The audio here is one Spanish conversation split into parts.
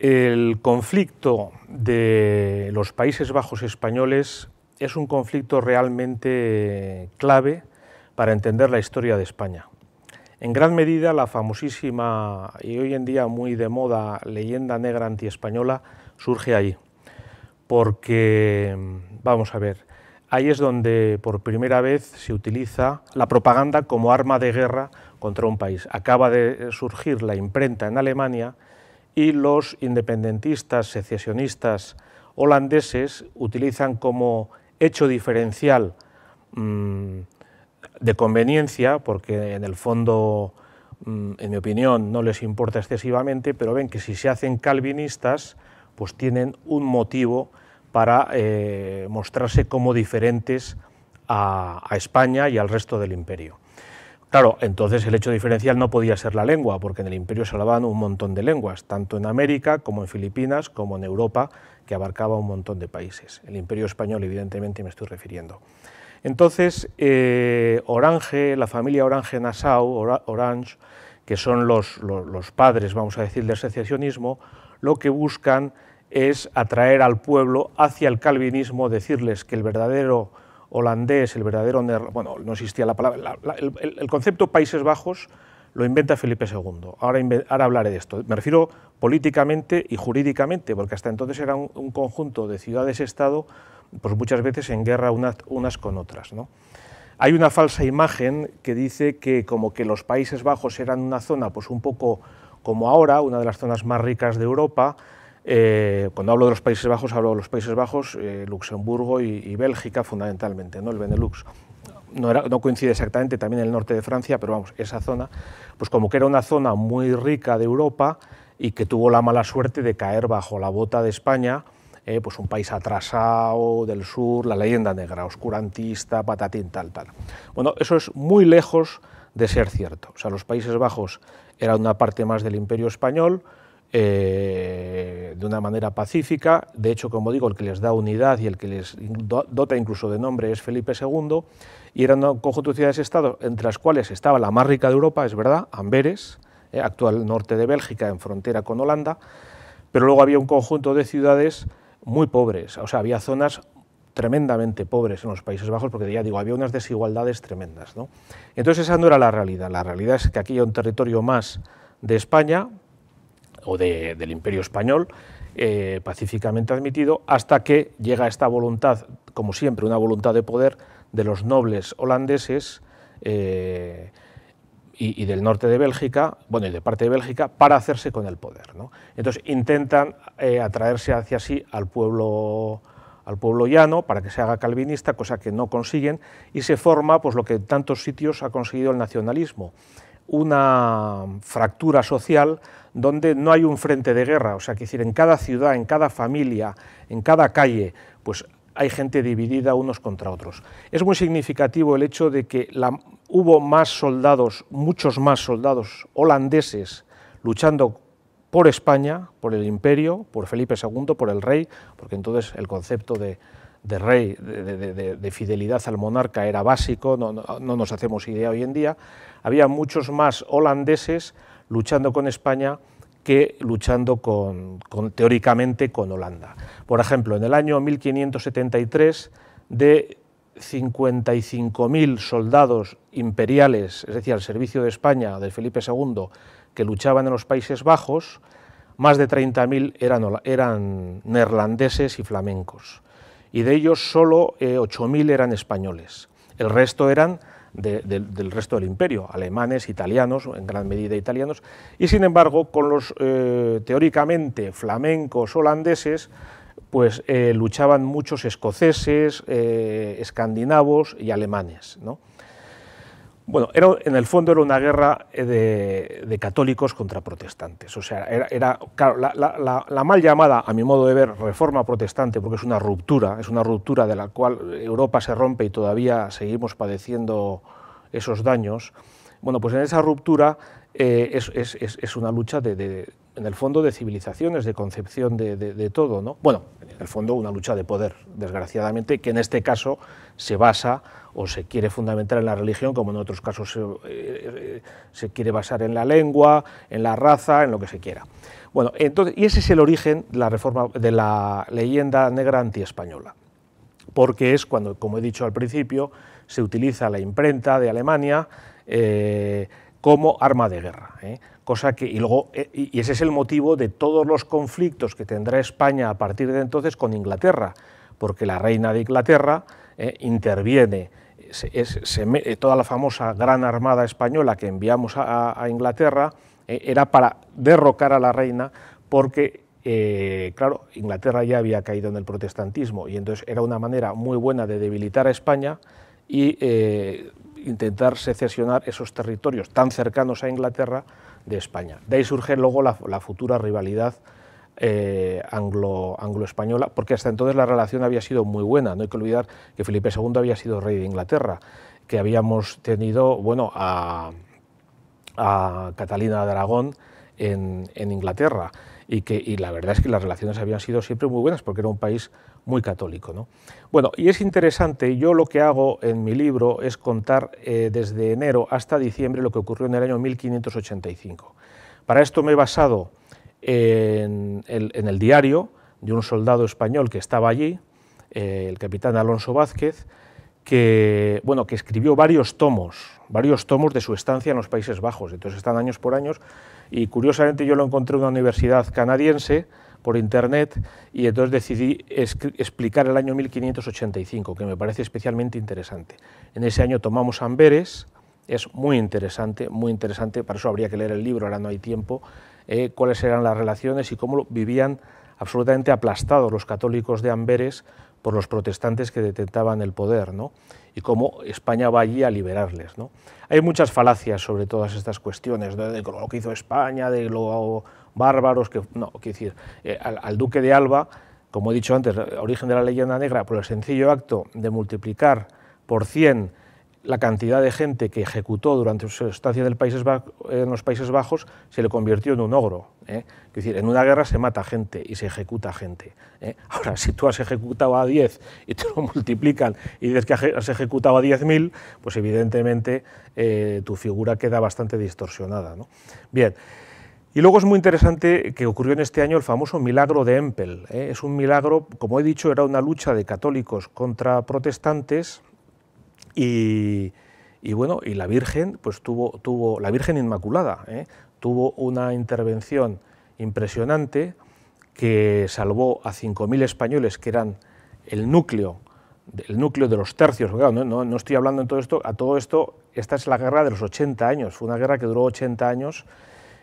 El conflicto de los Países Bajos españoles es un conflicto realmente clave para entender la historia de España. En gran medida, la famosísima y hoy en día muy de moda leyenda negra antiespañola surge ahí, porque, vamos a ver, ahí es donde por primera vez se utiliza la propaganda como arma de guerra contra un país. Acaba de surgir la imprenta en Alemania y los independentistas secesionistas holandeses utilizan como hecho diferencial mm, de conveniencia, porque en el fondo, mm, en mi opinión, no les importa excesivamente, pero ven que si se hacen calvinistas, pues tienen un motivo para eh, mostrarse como diferentes a España y al resto del imperio. Claro, entonces el hecho diferencial no podía ser la lengua, porque en el imperio se hablaban un montón de lenguas, tanto en América como en Filipinas, como en Europa, que abarcaba un montón de países. El imperio español, evidentemente, me estoy refiriendo. Entonces, eh, Orange, la familia Orange-Nassau, Orange, que son los, padres, vamos a decir, del secesionismo, lo que buscan es atraer al pueblo hacia el calvinismo, decirles que el verdadero holandés, el verdadero bueno, no existía la palabra, el, concepto Países Bajos lo inventa Felipe II. Ahora, hablaré de esto. Me refiero políticamente y jurídicamente, porque hasta entonces era un, conjunto de ciudades-estado, pues muchas veces en guerra unas, unas con otras. ¿no? Hay una falsa imagen que dice que como que los Países Bajos eran una zona pues un poco como ahora, una de las zonas más ricas de Europa, eh, cuando hablo de los Países Bajos, hablo de los Países Bajos, eh, Luxemburgo y, Bélgica fundamentalmente, ¿no? el Benelux. No, coincide exactamente también el norte de Francia, pero vamos, esa zona, pues como que era una zona muy rica de Europa y que tuvo la mala suerte de caer bajo la bota de España, eh, pues un país atrasado del sur, la leyenda negra, oscurantista, patatín, tal, tal. Bueno, eso es muy lejos de ser cierto. O sea, los Países Bajos eran una parte más del Imperio Español, eh, de una manera pacífica. De hecho, como digo, el que les da unidad y el que les dota incluso de nombre es Felipe II, y eran conjunto de ciudades Estado entre las cuales estaba la más rica de Europa, es verdad, Amberes, eh, actual norte de Bélgica, en frontera con Holanda, pero luego había un conjunto de ciudades muy pobres, o sea, había zonas tremendamente pobres en los Países Bajos, porque ya digo, había unas desigualdades tremendas. Entonces esa no era la realidad, la realidad es que aquí hay un territorio más de España, o del Imperio Español, eh, pacíficamente admitido, hasta que llega esta voluntad, como siempre, una voluntad de poder de los nobles holandeses eh, y, del norte de Bélgica, bueno, y de parte de Bélgica, para hacerse con el poder. Entonces intentan eh, atraerse hacia sí al pueblo al pueblo llano para que se haga calvinista, cosa que no consiguen, y se forma pues, lo que en tantos sitios ha conseguido el nacionalismo, una fractura social donde no hay un frente de guerra, o sea, que decir, en cada ciudad, en cada familia, en cada calle, pues hay gente dividida unos contra otros. Es muy significativo el hecho de que hubo más soldados, muchos más soldados holandeses luchando por España, por el imperio, por Felipe II, por el rey, porque entonces el concepto de, de rey, de, fidelidad al monarca era básico, no, nos hacemos idea hoy en día, había muchos más holandeses luchando con España que luchando con, teóricamente con Holanda. Por ejemplo, en el año 1573, de 55.000 soldados imperiales, es decir, al servicio de España, de Felipe II, que luchaban en los Países Bajos, más de 30.000 eran, eran neerlandeses y flamencos y de ellos solo 8.000 eh, eran españoles. El resto eran del resto del imperio, alemanes, italianos, en gran medida italianos, y sin embargo con los eh, teóricamente flamencos holandeses, pues eh, luchaban muchos escoceses, escandinavos y alemanes. ¿no? Bueno, era, en el fondo era una guerra eh, de, católicos contra protestantes. O sea, era, claro, la, mal llamada, a mi modo de ver, reforma protestante, porque es una ruptura, es una ruptura de la cual Europa se rompe y todavía seguimos padeciendo esos daños. Bueno, pues en esa ruptura eh, es, una lucha de en el fondo de civilizaciones, de concepción de, todo, ¿no? Bueno, en el fondo una lucha de poder, desgraciadamente, que en este caso se basa o se quiere fundamentar en la religión, como en otros casos eh, se, quiere basar en la lengua, en la raza, en lo que se quiera. Bueno, entonces, y ese es el origen de la, reforma, de la leyenda negra antiespañola, porque es cuando, como he dicho al principio, se utiliza la imprenta de Alemania eh, como arma de guerra. ¿eh? que y luego eh, y ese es el motivo de todos los conflictos que tendrá España a partir de entonces con Inglaterra, porque la reina de Inglaterra eh, interviene eh, toda la famosa gran armada española que enviamos a, Inglaterra era para derrocar a la reina porque claro, Inglaterra ya había caído en el protestantismo y entonces era una manera muy buena de debilitar a España y intentar secesionar esos territorios tan cercanos a Inglaterra de España. De ahí surge luego la, futura rivalidad eh, anglo, española porque hasta entonces la relación había sido muy buena. No hay que olvidar que Felipe II había sido rey de Inglaterra, que habíamos tenido bueno, a, Catalina de Aragón en Inglaterra y la verdad es que las relaciones habían sido siempre muy buenas porque era un país muy católico. Bueno, y es interesante, yo lo que hago en mi libro es contar eh, desde enero hasta diciembre lo que ocurrió en el año 1585. Para esto me he basado en el, diario de un soldado español que estaba allí, eh, el capitán Alonso Vázquez, que, bueno, que escribió varios tomos, varios tomos de su estancia en los Países Bajos, entonces están años por años, y curiosamente yo lo encontré en una universidad canadiense por internet y entonces decidí explicar el año 1585, que me parece especialmente interesante. En ese año tomamos Amberes, es muy interesante, muy interesante, para eso habría que leer el libro, ahora no hay tiempo, eh, cuáles eran las relaciones y cómo vivían absolutamente aplastados los católicos de Amberes por los protestantes que detentaban el poder. ¿no? y cómo España va allí a liberarles. ¿no? Hay muchas falacias sobre todas estas cuestiones, de lo que hizo España, de lo bárbaros, que no, quiero decir, eh, al, al duque de Alba, como he dicho antes, origen de la leyenda negra, por el sencillo acto de multiplicar por 100 la cantidad de gente que ejecutó durante su estancia en los Países Bajos se le convirtió en un ogro. ¿eh? Es decir, en una guerra se mata gente y se ejecuta gente. ¿eh? Ahora, si tú has ejecutado a 10 y te lo multiplican y dices que has ejecutado a 10.000, pues evidentemente eh, tu figura queda bastante distorsionada. Bien. Y luego es muy interesante que ocurrió en este año el famoso milagro de Empel. Es un milagro, como he dicho, era una lucha de católicos contra protestantes y, bueno, y la Virgen, pues tuvo, tuvo la Virgen Inmaculada, ¿eh? tuvo una intervención impresionante que salvó a 5.000 españoles que eran el núcleo, el núcleo de los tercios. no, estoy hablando en todo esto, a todo esto, esta es la guerra de los 80 años, fue una guerra que duró 80 años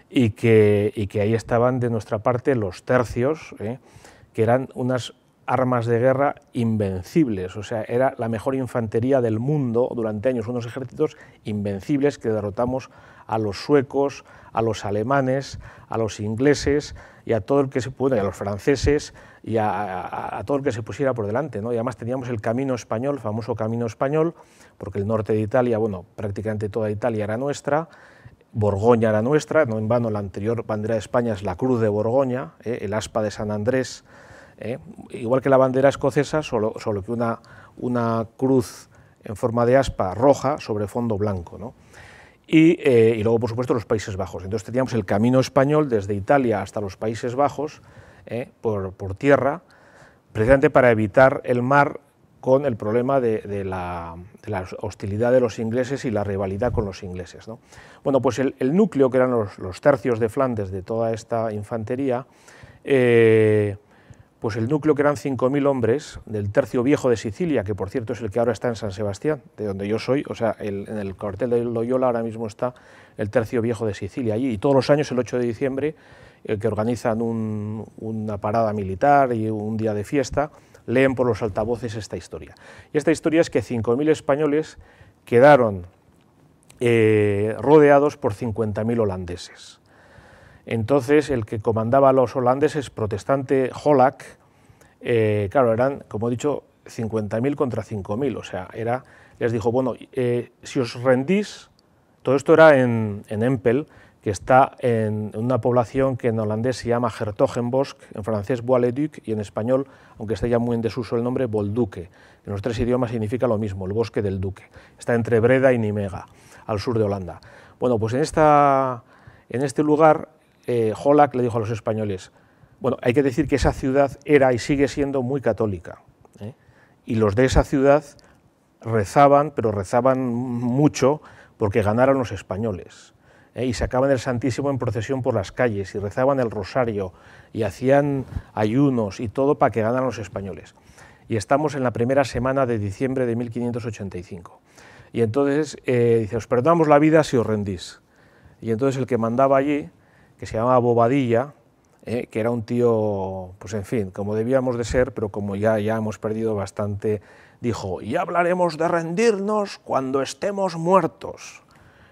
y que, que ahí estaban de nuestra parte los tercios, ¿eh? que eran unas armas de guerra invencibles, o sea, era la mejor infantería del mundo durante años, unos ejércitos invencibles que derrotamos a los suecos, a los alemanes, a los ingleses y a todo el que se pudiera, a los franceses y a, todo el que se pusiera por delante. ¿no? Y además teníamos el camino español, famoso camino español, porque el norte de Italia, bueno, prácticamente toda Italia era nuestra, Borgoña era nuestra, no en vano la anterior bandera de España es la cruz de Borgoña, ¿eh? el aspa de San Andrés ¿eh? Igual que la bandera escocesa, solo, solo que una, una, cruz en forma de aspa roja sobre fondo blanco. ¿no? Y, eh, y, luego, por supuesto, los Países Bajos. Entonces teníamos el camino español desde Italia hasta los Países Bajos ¿eh? por, por, tierra, precisamente para evitar el mar con el problema de, de, la, hostilidad de los ingleses y la rivalidad con los ingleses. ¿no? Bueno, pues el, núcleo, que eran los, tercios de Flandes de toda esta infantería, pues el núcleo que eran 5.000 hombres del tercio viejo de Sicilia, que por cierto es el que ahora está en San Sebastián, de donde yo soy, o sea, en el cuartel de Loyola ahora mismo está el tercio viejo de Sicilia allí, y todos los años, el 8 de diciembre, eh, que organizan una parada militar y un día de fiesta, leen por los altavoces esta historia. Y esta historia es que 5.000 españoles quedaron eh, rodeados por 50.000 holandeses. Entonces, el que comandaba a los holandeses, protestante Holak... Eh, claro, eran, como he dicho, 50.000 contra 5.000. O sea, era, les dijo, bueno, eh, si os rendís, todo esto era en, Empel, que está en una población que en holandés se llama Hertogenbosch, en francés bois le duc y en español, aunque está ya muy en desuso el nombre, Bolduque. En los tres idiomas significa lo mismo, el bosque del duque. Está entre Breda y Nimega, al sur de Holanda. Bueno, pues en, esta, en este lugar eh, le dijo a los españoles, bueno, hay que decir que esa ciudad era y sigue siendo muy católica. ¿eh? Y los de esa ciudad rezaban, pero rezaban mucho porque ganaron los españoles. ¿eh? Y sacaban el Santísimo en procesión por las calles y rezaban el rosario y hacían ayunos y todo para que ganaran los españoles. Y estamos en la primera semana de diciembre de 1585. Y entonces eh, dice, os perdonamos la vida si os rendís. Y entonces el que mandaba allí que se llamaba Bobadilla, eh, que era un tío, pues en fin, como debíamos de ser, pero como ya, ya hemos perdido bastante, dijo, y hablaremos de rendirnos cuando estemos muertos.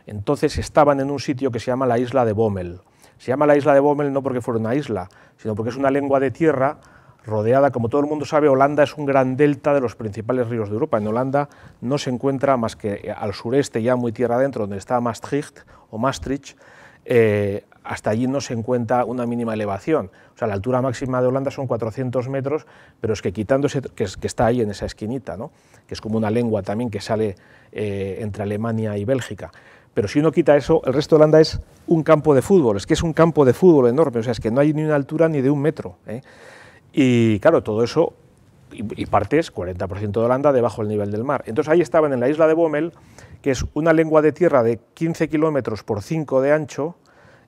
Entonces estaban en un sitio que se llama la isla de Bommel. Se llama la isla de Bommel no porque fuera una isla, sino porque es una lengua de tierra rodeada, como todo el mundo sabe, Holanda es un gran delta de los principales ríos de Europa. En Holanda no se encuentra más que al sureste, ya muy tierra adentro, donde está Maastricht o Maastricht, eh, hasta allí no se encuentra una mínima elevación. O sea, la altura máxima de Holanda son 400 metros, pero es que quitándose, que, está ahí en esa esquinita, que es como una lengua también que sale eh, entre Alemania y Bélgica. Pero si uno quita eso, el resto de Holanda es un campo de fútbol, es que es un campo de fútbol enorme, o sea, es que no hay ni una altura ni de un metro. ¿eh? Y claro, todo eso, y, parte es 40% de Holanda, debajo del nivel del mar. Entonces ahí estaban en la isla de Bommel, que es una lengua de tierra de 15 kilómetros por 5 de ancho,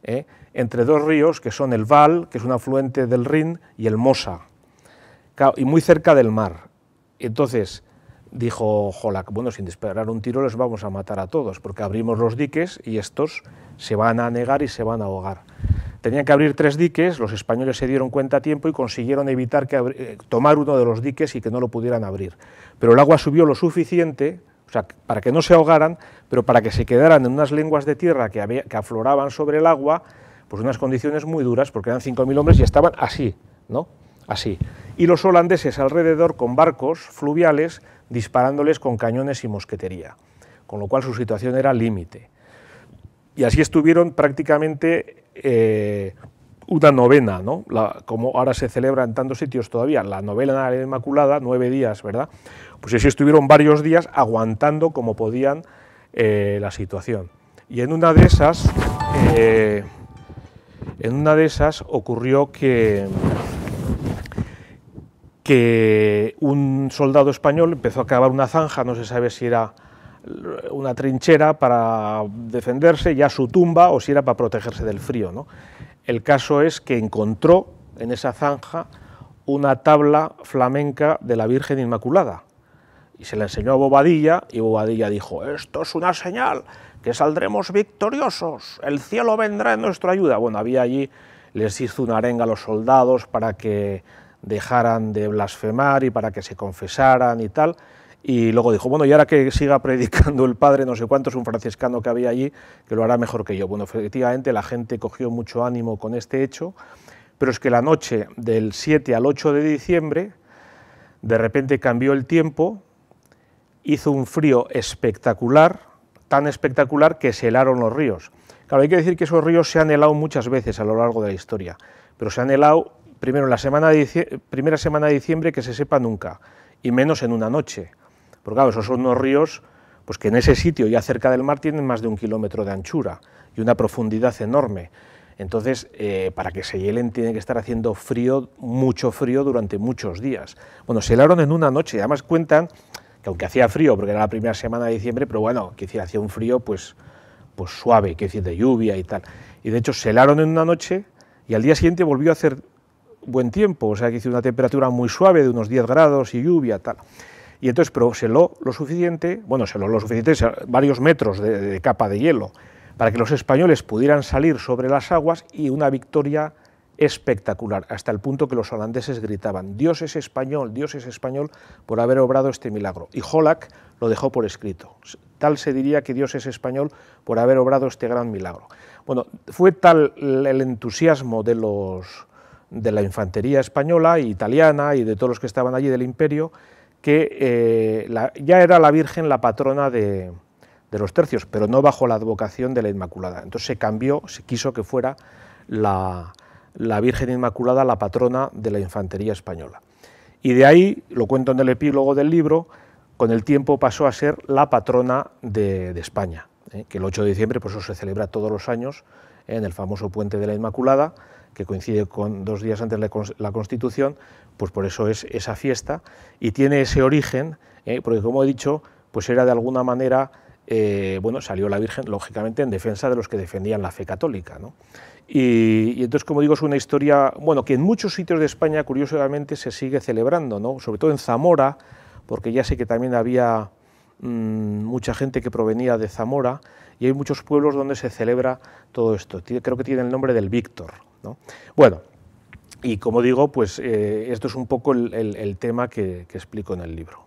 ¿eh? entre dos ríos que son el Val, que es un afluente del Rin, y el Mosa, y muy cerca del mar. Entonces dijo Jolak, bueno, sin disparar un tiro les vamos a matar a todos, porque abrimos los diques y estos se van a negar y se van a ahogar. Tenían que abrir tres diques, los españoles se dieron cuenta a tiempo y consiguieron evitar que eh, tomar uno de los diques y que no lo pudieran abrir. Pero el agua subió lo suficiente o sea, para que no se ahogaran, pero para que se quedaran en unas lenguas de tierra que, que afloraban sobre el agua, pues unas condiciones muy duras, porque eran 5.000 hombres y estaban así, ¿no? Así. Y los holandeses alrededor con barcos fluviales disparándoles con cañones y mosquetería, con lo cual su situación era límite. Y así estuvieron prácticamente eh, una novena, ¿no? como ahora se celebra en tantos sitios todavía, la novena de la Inmaculada, nueve días, ¿verdad? Pues así estuvieron varios días aguantando como podían eh, la situación. Y en una de esas, eh, en una de esas ocurrió que, que un soldado español empezó a cavar una zanja, no se sabe si era una trinchera para defenderse, ya su tumba, o si era para protegerse del frío. El caso es que encontró en esa zanja una tabla flamenca de la Virgen Inmaculada y se le enseñó a Bobadilla y Bobadilla dijo, esto es una señal, que saldremos victoriosos, el cielo vendrá en nuestra ayuda. Bueno, había allí, les hizo una arenga a los soldados para que dejaran de blasfemar y para que se confesaran y tal. Y luego dijo, bueno, y ahora que siga predicando el padre, no sé cuánto, es un franciscano que había allí, que lo hará mejor que yo. Bueno, efectivamente la gente cogió mucho ánimo con este hecho, pero es que la noche del 7 al 8 de diciembre, de repente cambió el tiempo, hizo un frío espectacular, tan espectacular que se helaron los ríos. Claro, hay que decir que esos ríos se han helado muchas veces a lo largo de la historia, pero se han helado primero en la semana primera semana de diciembre que se sepa nunca, y menos en una noche. Porque claro, esos son unos ríos pues que en ese sitio ya cerca del mar tienen más de un kilómetro de anchura y una profundidad enorme. Entonces, eh, para que se hielen tiene que estar haciendo frío, mucho frío durante muchos días. Bueno, se helaron en una noche, además cuentan aunque hacía frío, porque era la primera semana de diciembre, pero bueno, que hacía un frío pues, pues suave, que decir, de lluvia y tal. Y de hecho se helaron en una noche y al día siguiente volvió a hacer buen tiempo, o sea, que hizo una temperatura muy suave de unos 10 grados y lluvia, tal. Y entonces, pero se heló lo suficiente, bueno, se lo suficiente, varios metros de, capa de hielo, para que los españoles pudieran salir sobre las aguas y una victoria espectacular, hasta el punto que los holandeses gritaban, Dios es español, Dios es español, por haber obrado este milagro. Y Holak lo dejó por escrito. Tal se diría que Dios es español por haber obrado este gran milagro. Bueno, fue tal el entusiasmo de los de la infantería española italiana y de todos los que estaban allí del imperio, que eh, ya era la Virgen la patrona de, de los tercios, pero no bajo la advocación de la Inmaculada. Entonces se cambió, se quiso que fuera la, la Virgen Inmaculada, la patrona de la infantería española. Y de ahí, lo cuento en el epílogo del libro, con el tiempo pasó a ser la patrona de, España, ¿eh? que el 8 de diciembre por pues, eso se celebra todos los años ¿eh? en el famoso Puente de la Inmaculada, que coincide con dos días antes de la Constitución, pues por eso es esa fiesta y tiene ese origen, ¿eh? porque como he dicho, pues era de alguna manera eh, bueno, salió la Virgen, lógicamente, en defensa de los que defendían la fe católica. Y, entonces, como digo, es una historia, bueno, que en muchos sitios de España, curiosamente, se sigue celebrando, sobre todo en Zamora, porque ya sé que también había mm, mucha gente que provenía de Zamora, y hay muchos pueblos donde se celebra todo esto. Creo que tiene el nombre del Víctor. Bueno, y como digo, pues eh, esto es un poco el, tema que explico en el libro.